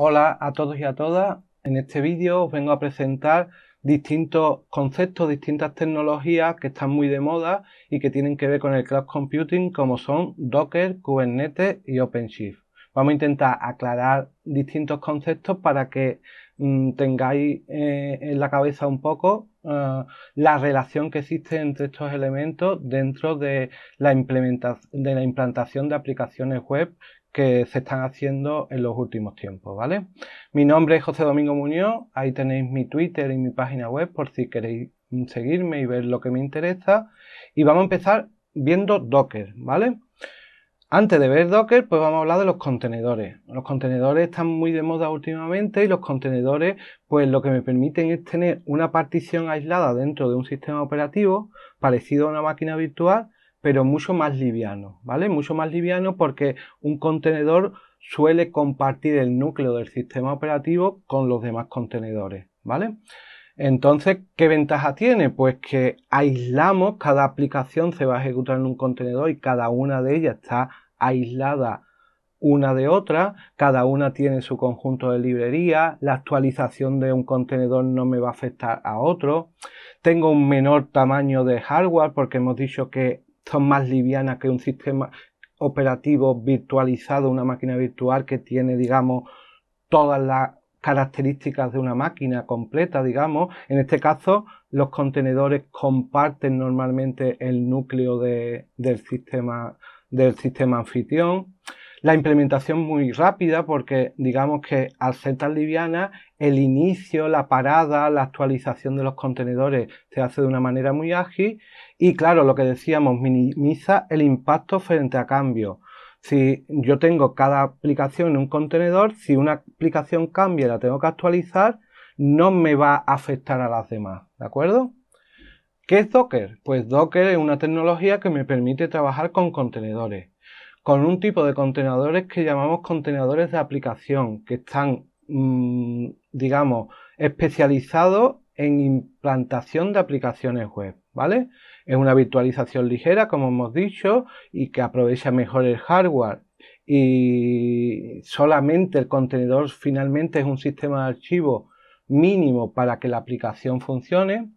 Hola a todos y a todas. En este vídeo os vengo a presentar distintos conceptos, distintas tecnologías que están muy de moda y que tienen que ver con el cloud computing como son Docker, Kubernetes y OpenShift. Vamos a intentar aclarar distintos conceptos para que mm, tengáis eh, en la cabeza un poco eh, la relación que existe entre estos elementos dentro de la, de la implantación de aplicaciones web que se están haciendo en los últimos tiempos, ¿vale? Mi nombre es José Domingo Muñoz, ahí tenéis mi Twitter y mi página web por si queréis seguirme y ver lo que me interesa. Y vamos a empezar viendo Docker, ¿vale? Antes de ver Docker, pues vamos a hablar de los contenedores. Los contenedores están muy de moda últimamente y los contenedores, pues lo que me permiten es tener una partición aislada dentro de un sistema operativo parecido a una máquina virtual pero mucho más liviano, ¿vale? Mucho más liviano porque un contenedor suele compartir el núcleo del sistema operativo con los demás contenedores, ¿vale? Entonces, ¿qué ventaja tiene? Pues que aislamos, cada aplicación se va a ejecutar en un contenedor y cada una de ellas está aislada una de otra, cada una tiene su conjunto de librería, la actualización de un contenedor no me va a afectar a otro, tengo un menor tamaño de hardware porque hemos dicho que son más livianas que un sistema operativo virtualizado, una máquina virtual que tiene, digamos, todas las características de una máquina completa, digamos. En este caso, los contenedores comparten normalmente el núcleo del, sistema, del sistema anfitrión. La implementación muy rápida porque digamos que al ser tan liviana, el inicio, la parada, la actualización de los contenedores se hace de una manera muy ágil y claro, lo que decíamos, minimiza el impacto frente a cambio. Si yo tengo cada aplicación en un contenedor, si una aplicación cambia y la tengo que actualizar, no me va a afectar a las demás, ¿de acuerdo? ¿Qué es Docker? Pues Docker es una tecnología que me permite trabajar con contenedores con un tipo de contenedores que llamamos contenedores de aplicación, que están, mm, digamos, especializados en implantación de aplicaciones web, ¿vale? Es una virtualización ligera, como hemos dicho, y que aprovecha mejor el hardware. Y solamente el contenedor finalmente es un sistema de archivo mínimo para que la aplicación funcione.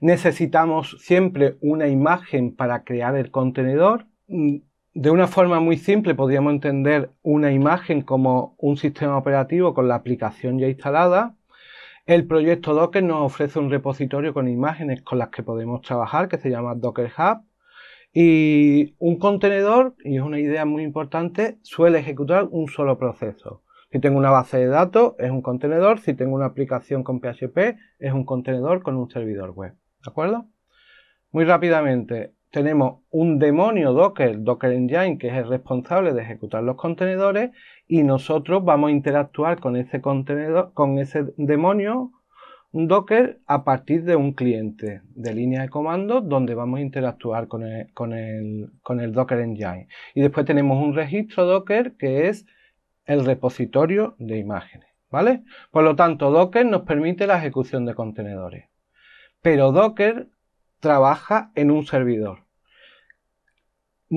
Necesitamos siempre una imagen para crear el contenedor mm, de una forma muy simple podríamos entender una imagen como un sistema operativo con la aplicación ya instalada. El proyecto Docker nos ofrece un repositorio con imágenes con las que podemos trabajar que se llama Docker Hub. Y un contenedor, y es una idea muy importante, suele ejecutar un solo proceso. Si tengo una base de datos, es un contenedor. Si tengo una aplicación con PHP, es un contenedor con un servidor web. ¿De acuerdo? Muy rápidamente, tenemos un demonio Docker, Docker Engine, que es el responsable de ejecutar los contenedores y nosotros vamos a interactuar con ese contenedor, con ese demonio Docker a partir de un cliente de línea de comando donde vamos a interactuar con el, con el, con el Docker Engine. Y después tenemos un registro Docker que es el repositorio de imágenes, ¿vale? Por lo tanto, Docker nos permite la ejecución de contenedores. Pero Docker trabaja en un servidor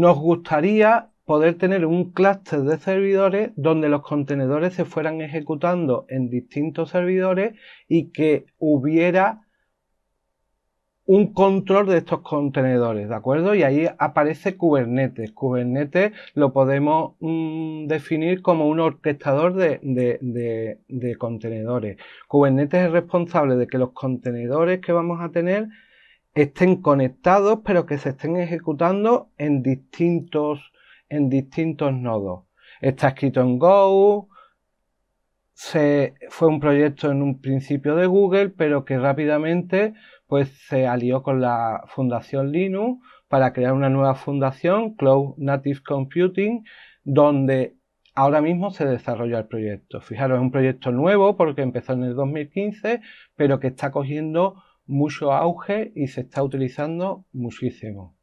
nos gustaría poder tener un clúster de servidores donde los contenedores se fueran ejecutando en distintos servidores y que hubiera un control de estos contenedores, ¿de acuerdo? Y ahí aparece Kubernetes. Kubernetes lo podemos mm, definir como un orquestador de, de, contenedores. Kubernetes es responsable de que los contenedores que vamos a tener estén conectados, pero que se estén ejecutando en distintos, en distintos nodos. Está escrito en Go, se, fue un proyecto en un principio de Google, pero que rápidamente pues, se alió con la Fundación Linux para crear una nueva fundación, Cloud Native Computing, donde ahora mismo se desarrolla el proyecto. Fijaros, es un proyecto nuevo porque empezó en el 2015, pero que está cogiendo mucho auge y se está utilizando muchísimo.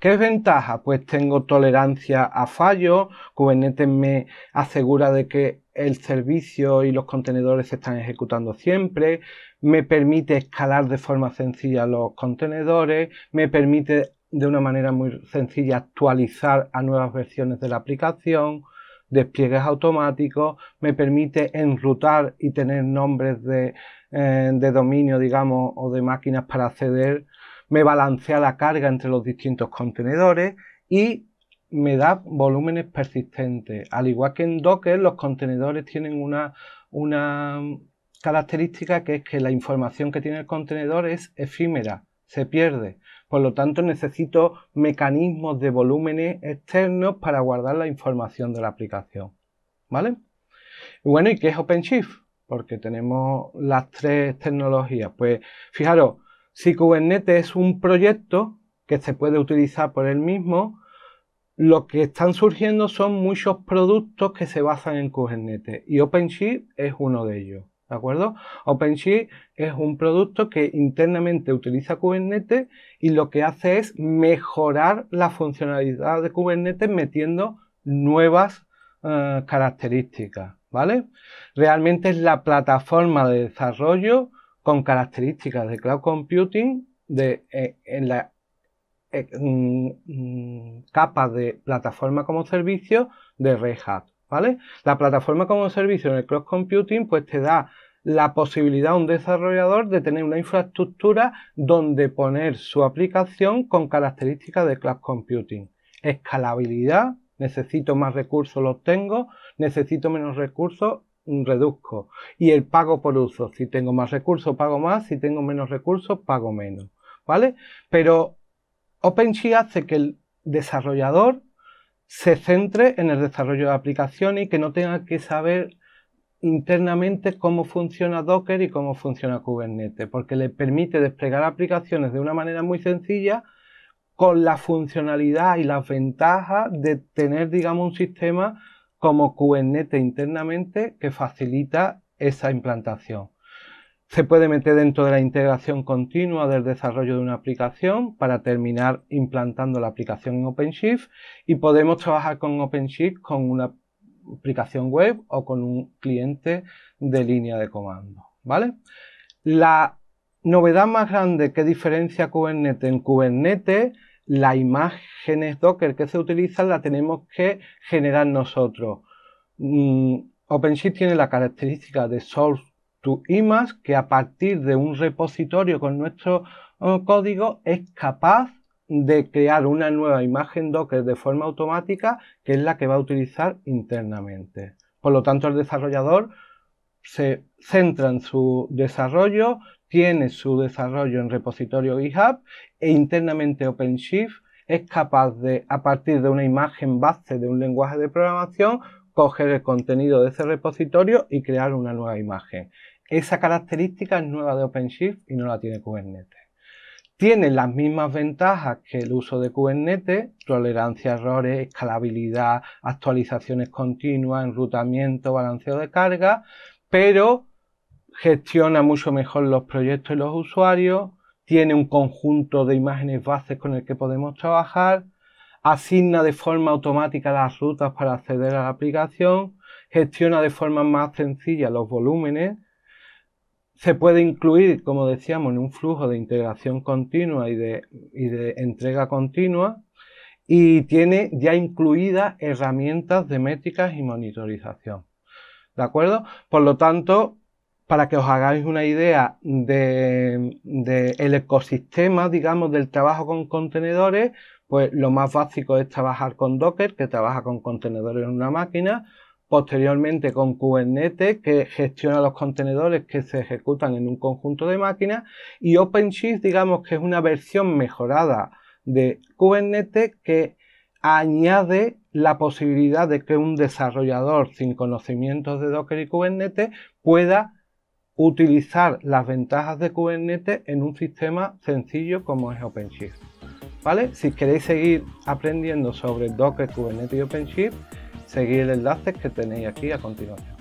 ¿Qué ventaja? Pues tengo tolerancia a fallos, Kubernetes me asegura de que el servicio y los contenedores se están ejecutando siempre, me permite escalar de forma sencilla los contenedores, me permite de una manera muy sencilla actualizar a nuevas versiones de la aplicación, despliegues automáticos, me permite enrutar y tener nombres de eh, de dominio, digamos, o de máquinas para acceder, me balancea la carga entre los distintos contenedores y me da volúmenes persistentes. Al igual que en Docker, los contenedores tienen una, una característica que es que la información que tiene el contenedor es efímera, se pierde. Por lo tanto, necesito mecanismos de volúmenes externos para guardar la información de la aplicación. ¿Vale? Bueno, ¿y qué es OpenShift? porque tenemos las tres tecnologías. Pues fijaros, si Kubernetes es un proyecto que se puede utilizar por él mismo, lo que están surgiendo son muchos productos que se basan en Kubernetes y OpenShift es uno de ellos. ¿De acuerdo? OpenShift es un producto que internamente utiliza Kubernetes y lo que hace es mejorar la funcionalidad de Kubernetes metiendo nuevas eh, características. ¿vale? Realmente es la plataforma de desarrollo con características de cloud computing eh, en la eh, mm, capa de plataforma como servicio de Red Hat, ¿vale? La plataforma como servicio en el cloud computing pues te da la posibilidad a un desarrollador de tener una infraestructura donde poner su aplicación con características de cloud computing. Escalabilidad, necesito más recursos, los tengo necesito menos recursos, reduzco. Y el pago por uso, si tengo más recursos, pago más, si tengo menos recursos, pago menos. ¿Vale? Pero OpenShift hace que el desarrollador se centre en el desarrollo de aplicaciones y que no tenga que saber internamente cómo funciona Docker y cómo funciona Kubernetes, porque le permite desplegar aplicaciones de una manera muy sencilla con la funcionalidad y las ventajas de tener, digamos, un sistema como Kubernetes internamente que facilita esa implantación. Se puede meter dentro de la integración continua del desarrollo de una aplicación para terminar implantando la aplicación en OpenShift y podemos trabajar con OpenShift con una aplicación web o con un cliente de línea de comando. ¿vale? La novedad más grande que diferencia Kubernetes en Kubernetes las imágenes Docker que se utilizan la tenemos que generar nosotros. Mm, OpenShift tiene la característica de source to image que a partir de un repositorio con nuestro oh, código es capaz de crear una nueva imagen Docker de forma automática que es la que va a utilizar internamente. Por lo tanto, el desarrollador se centra en su desarrollo, tiene su desarrollo en repositorio GitHub e internamente OpenShift es capaz de, a partir de una imagen base de un lenguaje de programación, coger el contenido de ese repositorio y crear una nueva imagen. Esa característica es nueva de OpenShift y no la tiene Kubernetes. Tiene las mismas ventajas que el uso de Kubernetes, tolerancia a errores, escalabilidad, actualizaciones continuas, enrutamiento, balanceo de carga, pero gestiona mucho mejor los proyectos y los usuarios, tiene un conjunto de imágenes bases con el que podemos trabajar, asigna de forma automática las rutas para acceder a la aplicación, gestiona de forma más sencilla los volúmenes, se puede incluir, como decíamos, en un flujo de integración continua y de, y de entrega continua y tiene ya incluidas herramientas de métricas y monitorización. ¿de acuerdo? Por lo tanto, para que os hagáis una idea del de, ecosistema, digamos, del trabajo con contenedores, pues lo más básico es trabajar con Docker, que trabaja con contenedores en una máquina, posteriormente con Kubernetes, que gestiona los contenedores que se ejecutan en un conjunto de máquinas, y OpenShift, digamos, que es una versión mejorada de Kubernetes que añade la posibilidad de que un desarrollador sin conocimientos de Docker y Kubernetes pueda utilizar las ventajas de Kubernetes en un sistema sencillo como es OpenShift. ¿Vale? Si queréis seguir aprendiendo sobre Docker, Kubernetes y OpenShift, seguid el enlace que tenéis aquí a continuación.